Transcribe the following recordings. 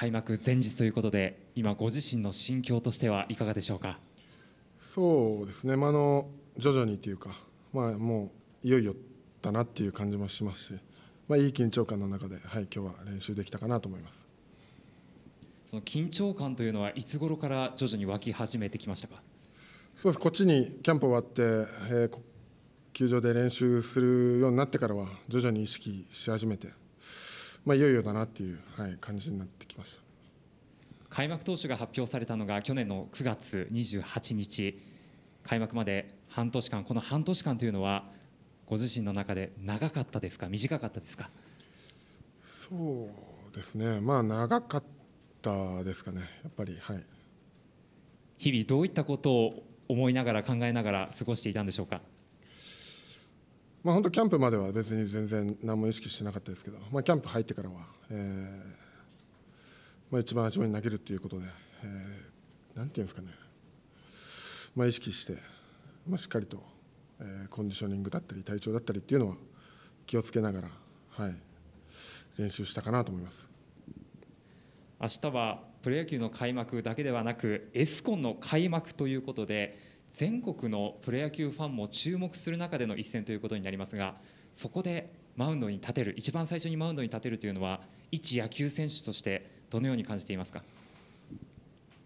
開幕前日ということで今、ご自身の心境としてはいかがでしょうかそうですね、まあ、あの徐々にというか、まあ、もういよいよだなっていう感じもしますし、まあ、いい緊張感の中で、はい、今日は練習できたかなと思いますその緊張感というのはいつ頃から徐々に湧き始めてきましたかそうですこっちにキャンプ終わって、えー、球場で練習するようになってからは徐々に意識し始めて。まあ、いよいよだなっていう、はい、感じになってきました開幕投手が発表されたのが去年の9月28日開幕まで半年間この半年間というのはご自身の中で長かったですか短かったですかそうですねまあ長かったですかねやっぱりはい日々どういったことを思いながら考えながら過ごしていたんでしょうかまあ、本当キャンプまでは別に全然何も意識してなかったですけど、まあ、キャンプ入ってからは、えーまあ、一番初めに投げるということで、えー、なんていうんですかね、まあ、意識して、まあ、しっかりと、えー、コンディショニングだったり体調だったりっていうのは気をつけながら、はい、練習したかなと思います。明日はプロ野球の開幕だけではなくエスコンの開幕ということで全国のプロ野球ファンも注目する中での一戦ということになりますがそこでマウンドに立てる一番最初にマウンドに立てるというのは一野球選手としてどのように感じていますか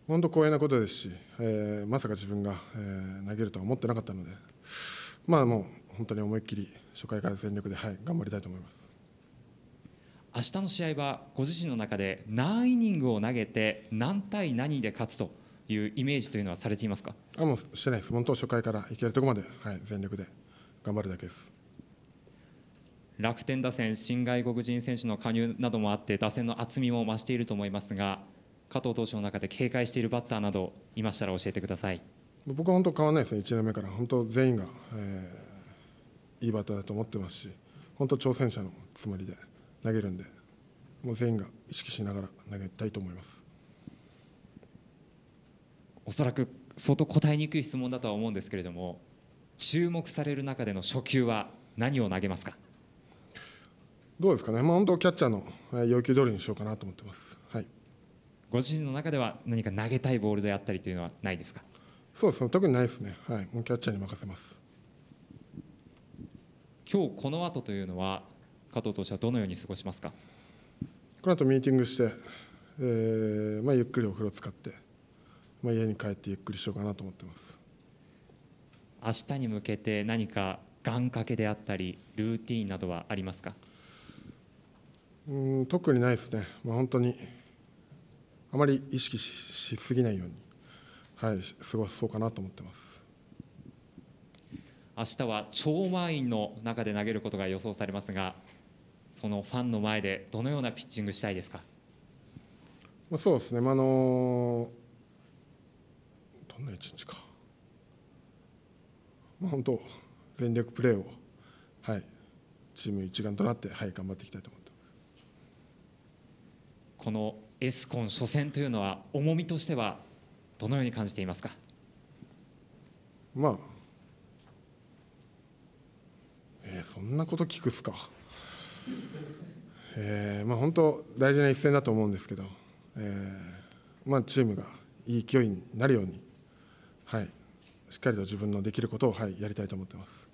本当光栄なことですし、えー、まさか自分が、えー、投げるとは思ってなかったので、まあ、もう本当に思いっきり初回から全力で、はい、頑張りたいと思います。明日の試合はご自身の中で何イニングを投げて何対何で勝つというイメージというのはされていますかあもうしてないです、本当、初回からいけるところまで、はい、全力で頑張るだけです。楽天打線、新外国人選手の加入などもあって、打線の厚みも増していると思いますが、加藤投手の中で警戒しているバッターなど、いましたら教えてください僕は本当、変わらないですね、1年目から、本当、全員が、えー、いいバッターだと思ってますし、本当、挑戦者のつもりで投げるんで、もう全員が意識しながら投げたいと思います。おそらく相当答えにくい質問だとは思うんですけれども注目される中での初球は何を投げますかどうですかね、まあ、本当キャッチャーの要求通りにしようかなと思ってます、はい、ご自身の中では何か投げたいボールであったりというのはないですかそうですね特にないですね、はい、もうキャッチャーに任せます今日この後というのは加藤投手はどのように過ごしますかこの後ミーティングして、えーまあ、ゆっくりお風呂使ってまあ、家に帰ってゆっくりしようかなと思ってます明日に向けて何か願掛けであったりルーティーンなどはありますかうん特にないですね、まあ、本当にあまり意識しすぎないように、はい、過ごそうかなと思ってます明日は超満員の中で投げることが予想されますがそのファンの前でどのようなピッチングしたいですか、まあ、そうですね、まあのーどんな一日か、まあ、本当全力プレーを、はい、チーム一丸となって、はい、頑張っていきたいと思ってますこのエスコン初戦というのは重みとしてはどのように感じていますかまあえー、そんなこと聞くっすか、えーまあ、本当大事な一戦だと思うんですけど、えーまあ、チームがいい勢いになるようにはい、しっかりと自分のできることを、はい、やりたいと思ってます。